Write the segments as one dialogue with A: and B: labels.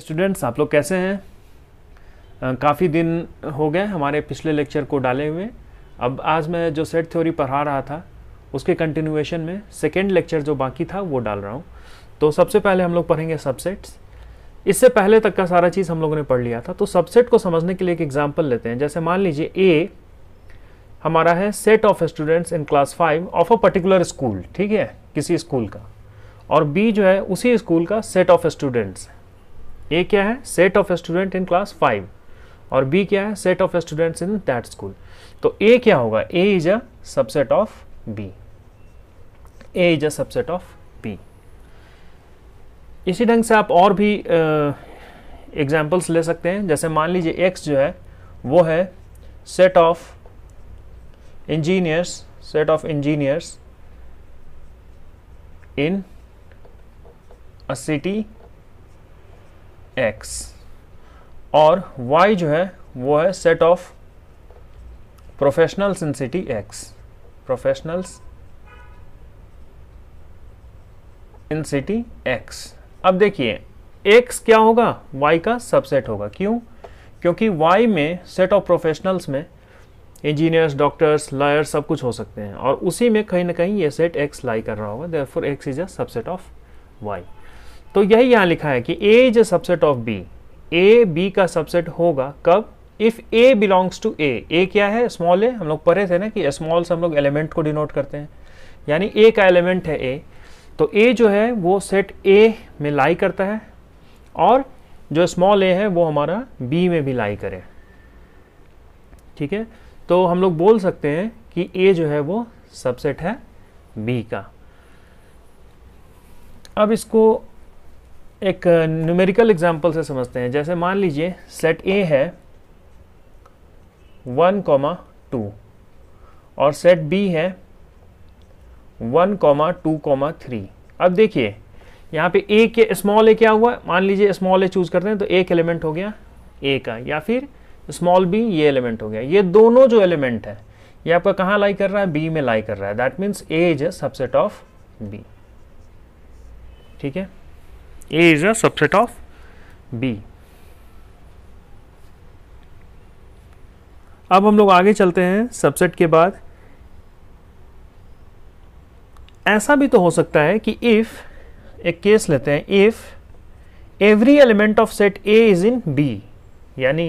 A: Students आप लोग कैसे हैं काफ़ी दिन हो गए हमारे पिछले लेक्चर को डाले हुए अब आज मैं जो सेट थ्योरी पढ़ा रहा था उसके कंटिन्यूएशन में सेकेंड लेक्चर जो बाकी था वो डाल रहा हूँ तो सबसे पहले हम लोग पढ़ेंगे सबसेट्स इससे पहले तक का सारा चीज़ हम लोगों ने पढ़ लिया था तो सबसेट को समझने के लिए एक एग्जाम्पल लेते हैं जैसे मान लीजिए ए हमारा है set of students in class five of a particular school ठीक है किसी स्कूल का और बी जो है उसी स्कूल का सेट ऑफ स्टूडेंट्स है ए क्या है set of student in class five और बी क्या है set of students in that school तो ए क्या होगा A is a subset of B A is a subset of B इसी ढंग से आप और भी एग्जाम्पल्स ले सकते हैं जैसे मान लीजिए एक्स जो है वो है set of engineers set of engineers in a city X और वाई जो है वो है set of professionals in city X professionals in city X अब देखिए एक्स क्या होगा वाई का सबसेट होगा क्यों क्योंकि वाई में सेट ऑफ प्रोफेशनल्स में इंजीनियर्स डॉक्टर्स लॉयर्स सब कुछ हो सकते हैं और उसी में कहीं ना कहीं ये सेट एक्स लाई कर रहा होगा therefore X is a subset of Y तो यही यहां लिखा है कि A is a subset of B A B का सबसेट होगा कब if A belongs to A A क्या है स्मॉल ए हम लोग पढ़े थे ना कि स्मॉल से हम लोग एलिमेंट को डिनोट करते हैं यानी ए का एलिमेंट है ए तो ए जो है वो सेट ए में लाई करता है और जो स्मॉल ए है वो हमारा बी में भी लाई करे ठीक है तो हम लोग बोल सकते हैं कि ए जो है वो सबसेट है बी का अब इसको एक न्यूमेरिकल एग्जाम्पल से समझते हैं जैसे मान लीजिए सेट ए है वन कॉमा टू और सेट बी है one comma two comma three अब देखिए यहाँ पे ए के स्मॉल ए क्या हुआ मान लीजिए स्मॉल ए चूज़ करते हैं तो एक एलिमेंट हो गया ए का या फिर स्मॉल बी ये एलिमेंट हो गया ये दोनों जो एलिमेंट है ये आपका कहाँ लाई कर रहा है बी में लाई कर रहा है that means A is a subset of B ठीक है A is a subset of B अब हम लोग आगे चलते हैं सबसेट के बाद ऐसा भी तो हो सकता है कि इफ एक केस लेते हैं if every element of set A is in B यानी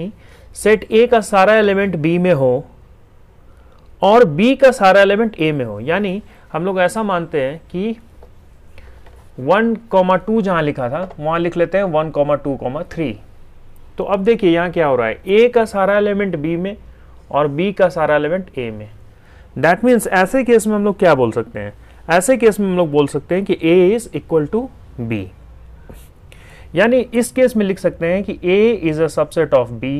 A: सेट ए का सारा एलिमेंट बी में हो और बी का सारा एलिमेंट ए में हो यानी हम लोग ऐसा मानते हैं कि वन कॉमा टू जहाँ लिखा था वहाँ लिख लेते हैं one comma two comma three तो अब देखिए यहाँ क्या हो रहा है ए का सारा एलिमेंट बी में और बी का सारा एलिमेंट ए में दैट मीन्स ऐसे केस में हम लोग क्या बोल सकते हैं ऐसे केस में हम लोग बोल सकते हैं कि A is equal to B यानी इस केस में लिख सकते हैं कि A is a subset of B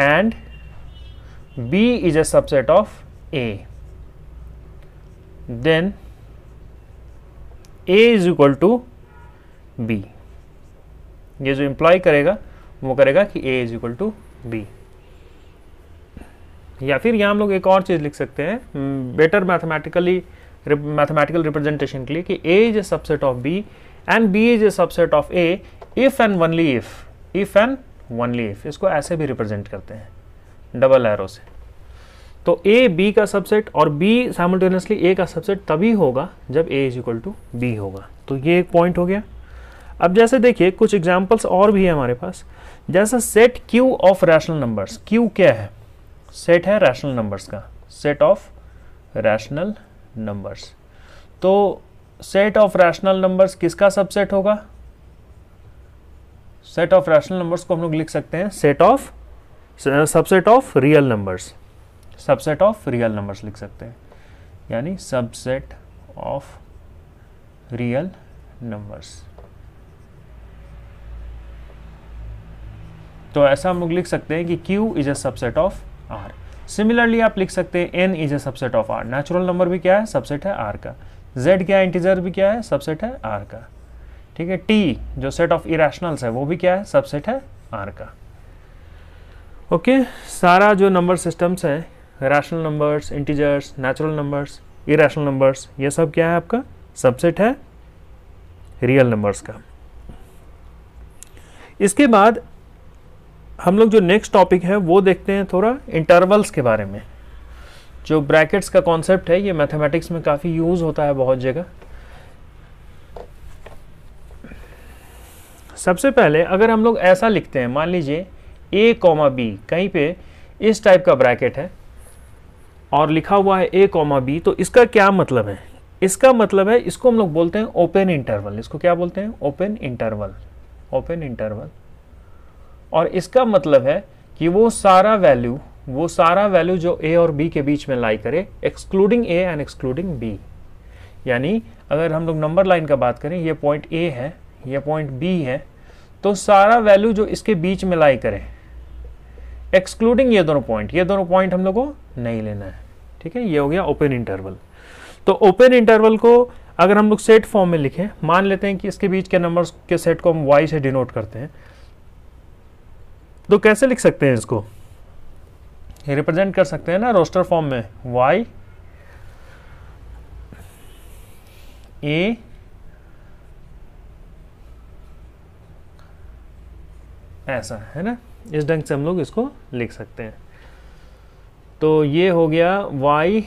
A: and B is a subset of A then A is equal to B ये जो इंप्लाय करेगा वो करेगा कि A is equal to B या फिर यहां हम लोग एक और चीज़ लिख सकते हैं बेटर मैथमेटिकली मैथमेटिकल रिप्रेजेंटेशन के लिए कि A is a subset of B and B is a subset of A if and only if if and only if इसको ऐसे भी रिप्रेजेंट करते हैं डबल एरो से तो ए बी का सबसेट और बी साइमल्टेनियसली ए का सबसेट तभी होगा जब A is equal to B होगा तो ये एक पॉइंट हो गया अब जैसे देखिए कुछ एग्जाम्पल्स और भी है हमारे पास जैसे set Q of rational numbers Q क्या है सेट है रैशनल नंबर्स का सेट ऑफ रैशनल नंबर्स तो सेट ऑफ रैशनल नंबर्स किसका सबसेट होगा सेट ऑफ रैशनल नंबर्स को हम लोग लिख सकते हैं set of subset of real numbers subset of real numbers लिख सकते हैं यानी सबसेट ऑफ रियल नंबर्स तो ऐसा हम लोग लिख सकते हैं कि Q is a subset of R similarly आप लिख सकते हैं N is a subset of R natural number भी क्या है सबसेट है R का Z क्या इंटीजर भी क्या है सबसेट है R का ठीक है T जो सेट ऑफ इरेशनल्स है वो भी क्या है सबसेट है R का ओके okay? सारा जो नंबर सिस्टम्स है rational numbers integers natural numbers irrational numbers ये सब क्या है आपका सबसेट है रियल नंबर्स का इसके बाद हम लोग जो नेक्स्ट टॉपिक है वो देखते हैं थोड़ा इंटरवल्स के बारे में जो ब्रैकेट्स का कॉन्सेप्ट है ये मैथमेटिक्स में काफ़ी यूज़ होता है बहुत जगह सबसे पहले अगर हम लोग ऐसा लिखते हैं मान लीजिए ए कॉमा बी कहीं पे इस टाइप का ब्रैकेट है और लिखा हुआ है ए कॉमा बी तो इसका क्या मतलब है इसका मतलब है इसको हम लोग बोलते हैं ओपन इंटरवल इसको क्या बोलते हैं ओपन इंटरवल ओपन इंटरवल और इसका मतलब है कि वो सारा वैल्यू वो सारा वैल्यू जो ए और बी के बीच में लाई करे excluding a and excluding b यानी अगर हम लोग नंबर लाइन का बात करें ये पॉइंट ए है ये पॉइंट बी है तो सारा वैल्यू जो इसके बीच में लाई करे एक्सक्लूडिंग ये दोनों पॉइंट ये दोनों पॉइंट हम लोग को नहीं लेना है ठीक है ये हो गया ओपन इंटरवल तो ओपन इंटरवल को अगर हम लोग सेट फॉर्म में लिखें मान लेते हैं कि इसके बीच के नंबर्स के सेट को हम वाई से डिनोट करते हैं तो कैसे लिख सकते हैं इसको रिप्रेजेंट कर सकते हैं ना रोस्टर फॉर्म में वाई ए ऐसा है ना इस ढंग से हम लोग इसको लिख सकते हैं तो ये हो गया y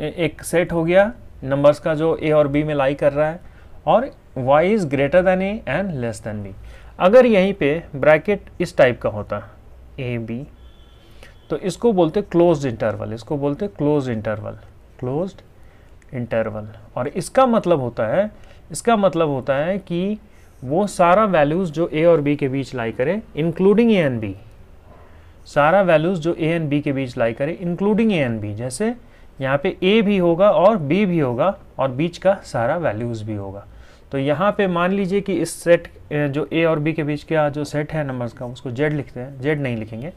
A: एक सेट हो गया नंबर्स का जो a और b में लाई कर रहा है और y is greater than a and less than b अगर यहीं पे ब्रैकेट इस टाइप का होता ए बी तो इसको बोलते क्लोज इंटरवल इसको बोलते क्लोज इंटरवल क्लोज इंटरवल और इसका मतलब होता है इसका मतलब होता है कि वो सारा वैल्यूज़ जो ए और बी के बीच लाई करें इंक्लूडिंग ए एंड बी सारा वैल्यूज़ जो ए एंड बी के बीच लाई करे इंक्लूडिंग ए एंड बी जैसे यहाँ पे ए भी होगा और बी भी होगा और बीच का सारा वैल्यूज़ भी होगा तो यहाँ पे मान लीजिए कि इस सेट जो ए और बी के बीच का जो सेट है नंबर्स का उसको जेड लिखते हैं जेड नहीं लिखेंगे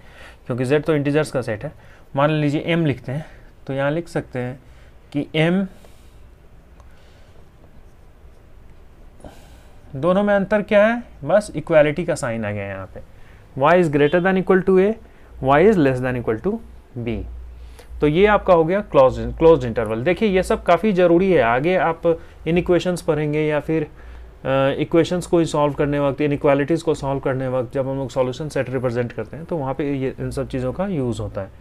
A: क्योंकि जेड तो इंटीजर्स का सेट है मान लीजिए एम लिखते हैं तो यहाँ लिख सकते हैं कि एम दोनों में अंतर क्या है बस इक्वालिटी का साइन आ गया है यहाँ पे y is greater than equal to a y is less than equal to b तो ये आपका हो गया क्लोज क्लोज इंटरवल देखिए ये सब काफ़ी ज़रूरी है आगे आप इन इक्वेशंस पढ़ेंगे या फिर इक्वेशंस uh, को सॉल्व करने वक्त इन इक्वालिटीज़ को सॉल्व करने वक्त जब हम लोग सॉल्यूशन सेट रिप्रेजेंट करते हैं तो वहाँ पे ये इन सब चीज़ों का यूज़ होता है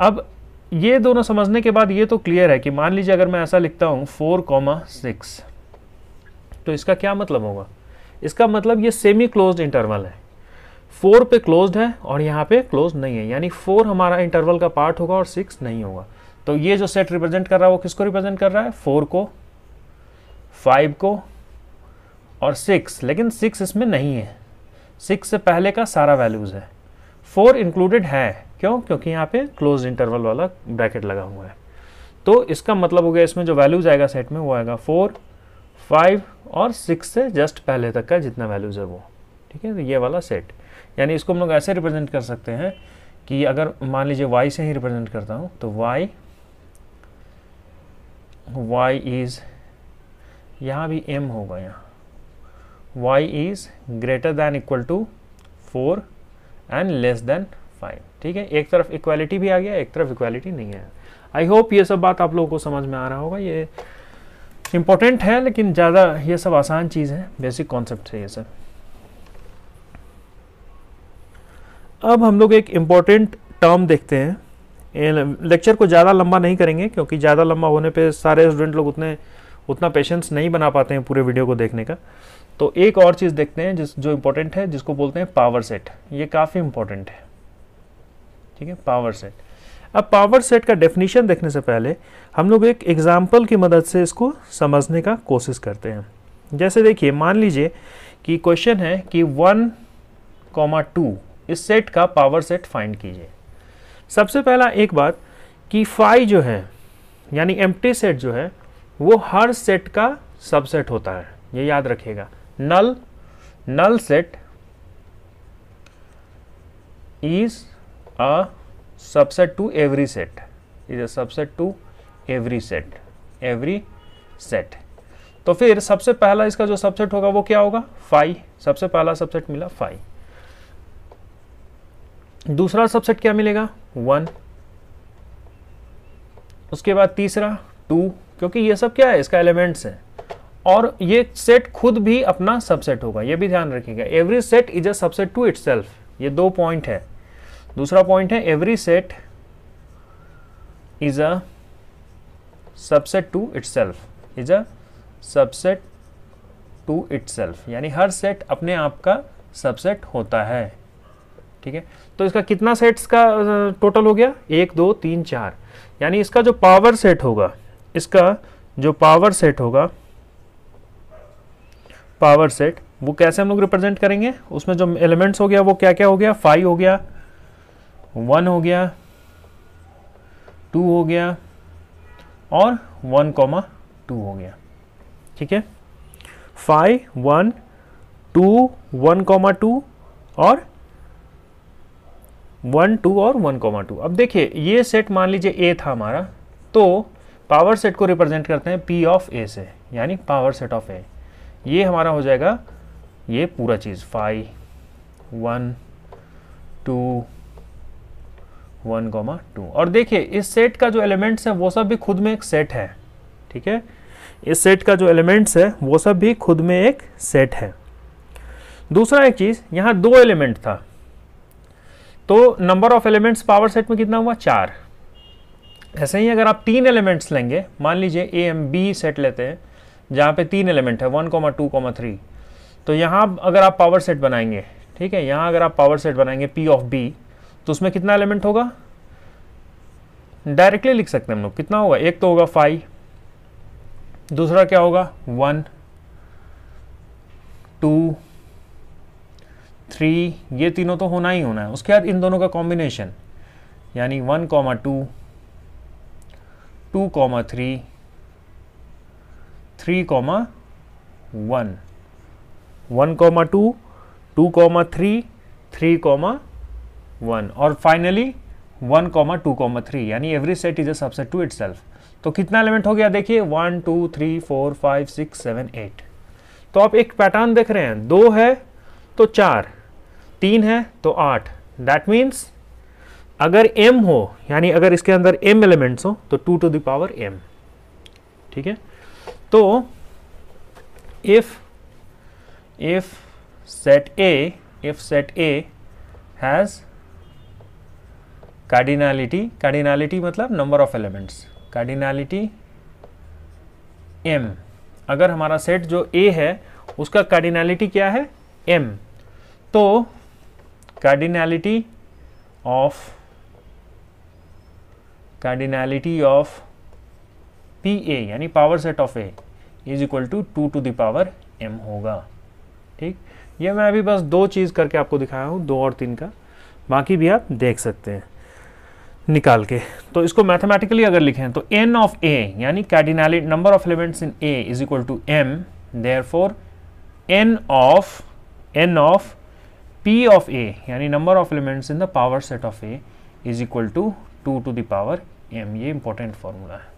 A: अब ये दोनों समझने के बाद ये तो क्लियर है कि मान लीजिए अगर मैं ऐसा लिखता हूँ फोर कॉमा सिक्स तो इसका क्या मतलब होगा इसका मतलब ये सेमी क्लोज इंटरवल है फोर पे क्लोज्ड है और यहाँ पे क्लोज नहीं है यानी फोर हमारा इंटरवल का पार्ट होगा और सिक्स नहीं होगा तो ये जो सेट रिप्रेजेंट कर रहा है वो किसको रिप्रेजेंट कर रहा है फोर को फाइव को और सिक्स लेकिन सिक्स इसमें नहीं है सिक्स से पहले का सारा वैल्यूज़ है फोर इंक्लूडेड है क्यों क्योंकि यहाँ पे क्लोज इंटरवल वाला ब्रैकेट लगा हुआ है तो इसका मतलब हो गया इसमें जो वैल्यूज़ आएगा सेट में वो आएगा फोर फाइव और सिक्स से जस्ट पहले तक का जितना वैल्यूज़ है वो ठीक है तो ये वाला सेट यानी इसको हम लोग ऐसे रिप्रेजेंट कर सकते हैं कि अगर मान लीजिए वाई से ही रिप्रेजेंट करता हूँ तो वाई वाई इज़ यहाँ भी m होगा यहाँ y is greater than equal to four and less than five ठीक है एक तरफ इक्वालिटी भी आ गया एक तरफ इक्वालिटी नहीं है आई होप ये सब बात आप लोगों को समझ में आ रहा होगा ये इम्पोर्टेंट है लेकिन ज़्यादा ये सब आसान चीज़ है बेसिक कॉन्सेप्ट है ये सब अब हम लोग एक इम्पॉर्टेंट टर्म देखते हैं लेक्चर को ज़्यादा लंबा नहीं करेंगे क्योंकि ज़्यादा लंबा होने पे सारे स्टूडेंट लोग उतने उतना पेशेंस नहीं बना पाते हैं पूरे वीडियो को देखने का तो एक और चीज़ देखते हैं जिस जो इम्पोर्टेंट है जिसको बोलते हैं पावर सेट ये काफ़ी इम्पोर्टेंट है ठीक है पावर सेट अब पावर सेट का डेफिनेशन देखने से पहले हम लोग एक एग्जाम्पल की मदद से इसको समझने का कोशिश करते हैं जैसे देखिए मान लीजिए कि क्वेश्चन है कि वन कॉमा टू इस सेट का पावर सेट फाइंड कीजिए सबसे पहला एक बात कि फाई जो है यानी एम सेट जो है वो हर सेट का सबसेट होता है ये याद रखिएगा null null set is a subset to every set is a subset to every set every set तो फिर सबसे पहला इसका जो सबसेट होगा वो क्या होगा फाइव सबसे पहला सबसेट मिला फाइव दूसरा सबसेट क्या मिलेगा वन उसके बाद तीसरा टू क्योंकि ये सब क्या है इसका एलिमेंट्स है और ये सेट खुद भी अपना सबसेट होगा ये भी ध्यान रखिएगा every set is a subset to it ये दो पॉइंट है दूसरा पॉइंट है every set is a subset to its is a subset to its यानी हर सेट अपने आप का सबसेट होता है ठीक है तो इसका कितना सेट्स का टोटल हो गया एक दो तीन चार यानी इसका जो पावर सेट होगा इसका जो पावर सेट होगा पावर सेट वो कैसे हम लोग रिप्रेजेंट करेंगे उसमें जो एलिमेंट्स हो गया वो क्या क्या हो गया फाइव हो गया वन हो गया टू हो गया और वन कॉमा टू हो गया ठीक है five one two one comma two और वन टू और वन कॉमा टू अब देखिए ये सेट मान लीजिए ए था हमारा तो पावर सेट को रिप्रेजेंट करते हैं पी ऑफ ए से यानी पावर सेट ऑफ ए ये हमारा हो जाएगा ये पूरा चीज़ five one two one comma two और देखिए इस सेट का जो एलिमेंट्स है वो सब भी खुद में एक सेट है ठीक है इस सेट का जो एलिमेंट्स है वो सब भी खुद में एक सेट है दूसरा एक चीज़ यहाँ दो एलिमेंट था तो number of elements power set में कितना हुआ चार ऐसे ही अगर आप तीन एलिमेंट्स लेंगे मान लीजिए ए एम बी सेट लेते हैं जहाँ पे तीन एलिमेंट है one comma two comma three तो यहाँ अगर आप पावर सेट बनाएंगे ठीक है यहाँ अगर आप पावर सेट बनाएंगे पी ऑफ बी तो उसमें कितना एलिमेंट होगा डायरेक्टली लिख सकते हैं हम लोग कितना होगा एक तो होगा फाइव दूसरा क्या होगा वन टू थ्री ये तीनों तो होना ही होना है उसके बाद इन दोनों का कॉम्बिनेशन यानी one comma two two comma three three comma one one comma two two comma three three comma one और finally one comma two comma three यानी every set is a subset to it तो कितना element हो गया देखिए one two three four five six seven eight तो आप एक पैटर्न देख रहे हैं दो है तो चार तीन है तो आठ दैट मीन्स अगर m हो यानी अगर इसके अंदर m एलिमेंट्स हो तो टू टू दावर m ठीक है तो if if set a if set a has cardinality cardinality मतलब number of elements cardinality m अगर हमारा सेट जो a है उसका कार्डिनालिटी क्या है m तो cardinality of cardinality of P A यानी power set of is equal equal to two to the power m होगा ठीक ये मैं अभी बस दो चीज़ करके आपको दिखाया हूं दो और तीन का बाकी भी आप देख सकते हैं निकाल के तो इसको मैथमेटिकली अगर लिखें तो एन ऑफ a यानी cardinality number of elements in A is equal to m therefore n of n of P of A यानी number of elements in the power set of A is equal to two to the power m ये important formula है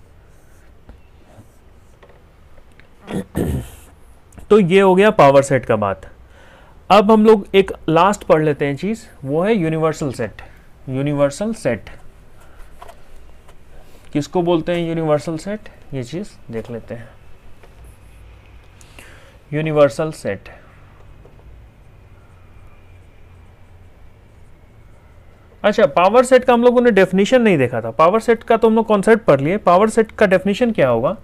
A: तो ये हो गया power set का बात अब हम लोग एक लास्ट पढ़ लेते हैं चीज वो है यूनिवर्सल सेट यूनिवर्सल सेट किसको बोलते हैं यूनिवर्सल सेट ये चीज देख लेते हैं यूनिवर्सल सेट अच्छा पावर सेट का हम लोगों ने डेफिनेशन नहीं देखा था पावर सेट का तो हम लोग कॉन्सेप्ट पढ़ लिए पावर सेट का डेफिनेशन क्या होगा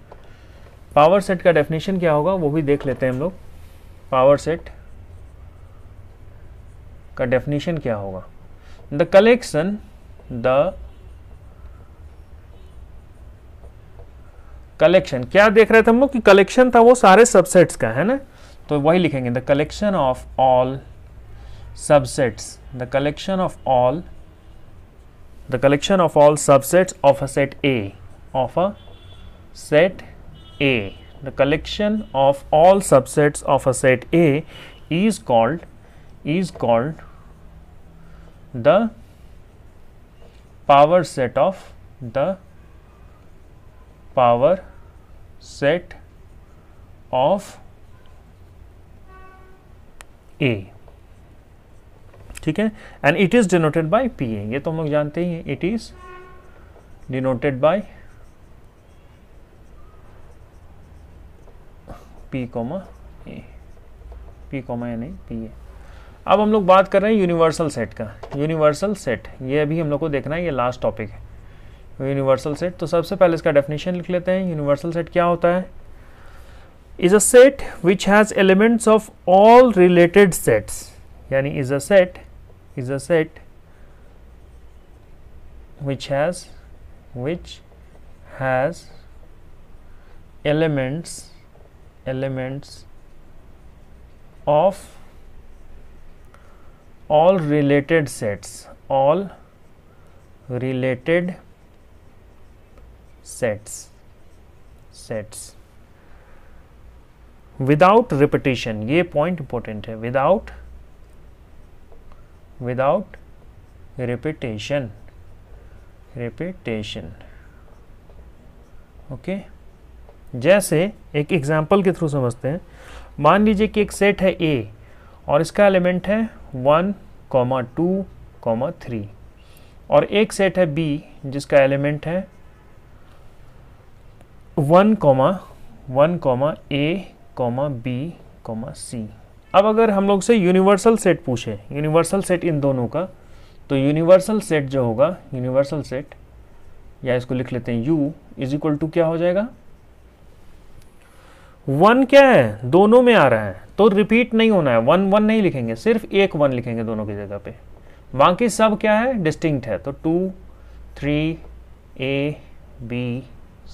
A: पावर सेट का डेफिनेशन क्या होगा वो भी देख लेते हैं हम लोग पावर सेट का डेफिनेशन क्या होगा द कलेक्शन द कलेक्शन क्या देख रहे थे हम लोग कि कलेक्शन था वो सारे सबसेट्स का है ना तो वही लिखेंगे the collection of all subsets the collection of all the collection of all subsets of a set A of a set A the collection of all subsets of a set A is called is called the power set of the power set of A ठीक है and it is denoted by P A ये तो हम लोग जानते ही हैं it is denoted by P comma A P comma A नहीं पी ए अब हम लोग बात कर रहे हैं यूनिवर्सल सेट का यूनिवर्सल सेट ये अभी हम लोग को देखना है ये लास्ट टॉपिक है यूनिवर्सल सेट तो सबसे पहले इसका डेफिनेशन लिख लेते हैं यूनिवर्सल सेट क्या होता है is a set which has elements of all related sets यानी is a set is a set which has which has elements elements of all related sets all related sets sets without repetition ये point important है without without repetition repetition okay जैसे एक example के through समझते हैं मान लीजिए कि एक सेट है ए और इसका एलिमेंट है one comma two comma three और एक सेट है बी जिसका एलिमेंट है one comma one comma A comma B comma C अब अगर हम लोग से यूनिवर्सल सेट पूछे यूनिवर्सल सेट इन दोनों का तो यूनिवर्सल सेट जो होगा यूनिवर्सल सेट या इसको लिख लेते हैं u इज इक्वल टू क्या हो जाएगा वन क्या है दोनों में आ रहा है तो रिपीट नहीं होना है वन वन नहीं लिखेंगे सिर्फ एक वन लिखेंगे दोनों की जगह पे बाकी सब क्या है डिस्टिंक्ट है तो two three A B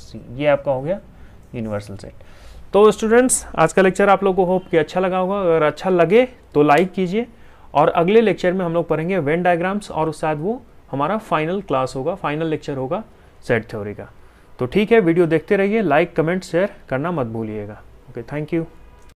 A: C ये आपका हो गया यूनिवर्सल सेट तो स्टूडेंट्स आज का लेक्चर आप लोगों को होप कि अच्छा लगा होगा अगर अच्छा लगे तो लाइक कीजिए और अगले लेक्चर में हम लोग पढ़ेंगे वेन डायग्राम्स और साथ वो हमारा फाइनल क्लास होगा फाइनल लेक्चर होगा सेट थ्योरी का तो ठीक है वीडियो देखते रहिए लाइक कमेंट शेयर करना मत भूलिएगा ओके थैंक यू